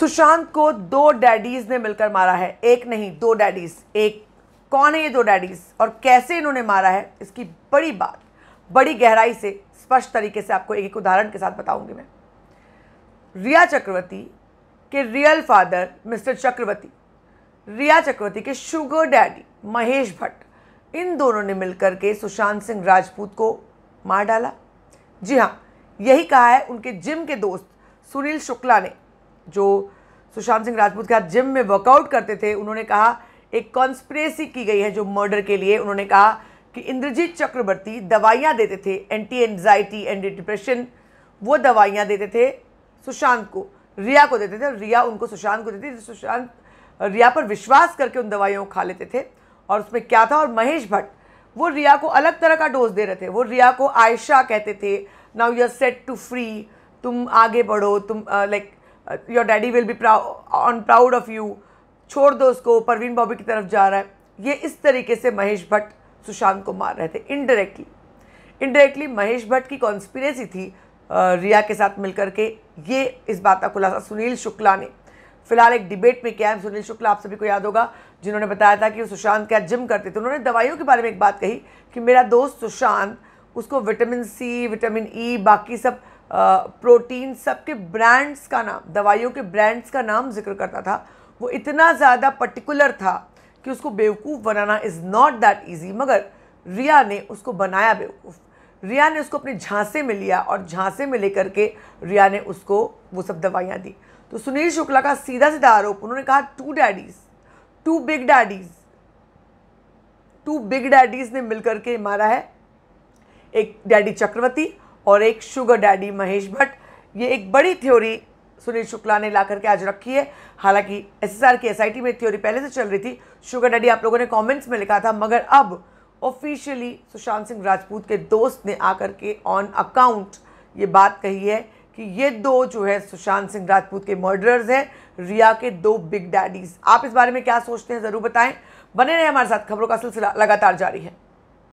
सुशांत को दो डैडीज ने मिलकर मारा है एक नहीं दो डैडीज एक कौन है ये दो डैडीज और कैसे इन्होंने मारा है इसकी बड़ी बात बड़ी गहराई से स्पष्ट तरीके से आपको एक एक उदाहरण के साथ बताऊंगी मैं रिया चक्रवर्ती के real father mister Chakraborty Rhea Chakraborty के शुगर डैडी महेश भट्ट इन दोनों ने मिलकर के सुशांत सिंह राजपूत को मार डाला जी हाँ यही कहा है उनके जिम के दोस्त सुनील शुक्ला ने जो सुशांत सिंह राजपूत के साथ जिम में वर्कआउट करते थे उन्होंने कहा एक कॉन्स्परेसी की गई है जो मर्डर के लिए उन्होंने कहा कि इंद्रजीत चक्रवर्ती दवाइयाँ देते थे एंटी एन्जाइटी एंटी डिप्रेशन वो दवाइयाँ देते थे सुशांत को रिया को देते थे और रिया उनको सुशांत को देती थी सुशांत रिया पर विश्वास करके उन दवाइयों को खा लेते थे और उसमें क्या था और महेश भट्ट वो रिया को अलग तरह का डोज दे रहे थे वो रिया को आयशा कहते थे now you are set to free तुम आगे बढ़ो तुम like your daddy will be on proud of you छोड़ दो उसको परवीन बॉबी की तरफ जा रहा है ये इस तरीके से महेश भट्ट सुशांत को मार रहे थे इनडायरेक्टली इनडायरेक्टली महेश भट्ट की कॉन्स्पिरेसी थी uh, रिया के साथ मिलकर के ये इस बात का खुलासा सुनील शुक्ला ने फिलहाल एक डिबेट में किया है सुनील शुक्ला आप सभी को याद होगा जिन्होंने बताया था कि वो सुशांत क्या जिम करते थे उन्होंने दवाइयों के बारे में एक बात कही कि मेरा दोस्त सुशांत उसको vitamin C vitamin E e, बाकी सब प्रोटीन सबके ब्रांड्स का नाम दवाइयों के ब्रांड्स का नाम जिक्र करता था वो इतना ज़्यादा पर्टिकुलर था कि उसको बेवकूफ़ बनाना इज़ नॉट दैट ईजी मगर रिया ने उसको बनाया बेवकूफ़ रिया ने उसको अपने झांसे में लिया और झांसे में लेकर के रिया ने उसको वो सब दवाइयाँ दी तो सुनील शुक्ला का सीधा सीधा आरोप उन्होंने कहा two daddies two big daddies two big daddies ने मिलकर के मारा है एक डैडी चक्रवर्ती और एक शुगर डैडी महेश भट्ट ये एक बड़ी थ्योरी सुनील शुक्ला ने ला करके आज रखी है हालांकि एसएसआर की एसआईटी में थ्योरी पहले से चल रही थी शुगर डैडी आप लोगों ने कमेंट्स में लिखा था मगर अब ऑफिशियली सुशांत सिंह राजपूत के दोस्त ने आकर के ऑन अकाउंट ये बात कही है कि ये दो जो है सुशांत सिंह राजपूत के मर्डरर्स हैं रिया के दो बिग डैडीज आप इस बारे में क्या सोचते हैं ज़रूर बताएं बने रहे हमारे साथ खबरों का सिलसिला लगातार जारी है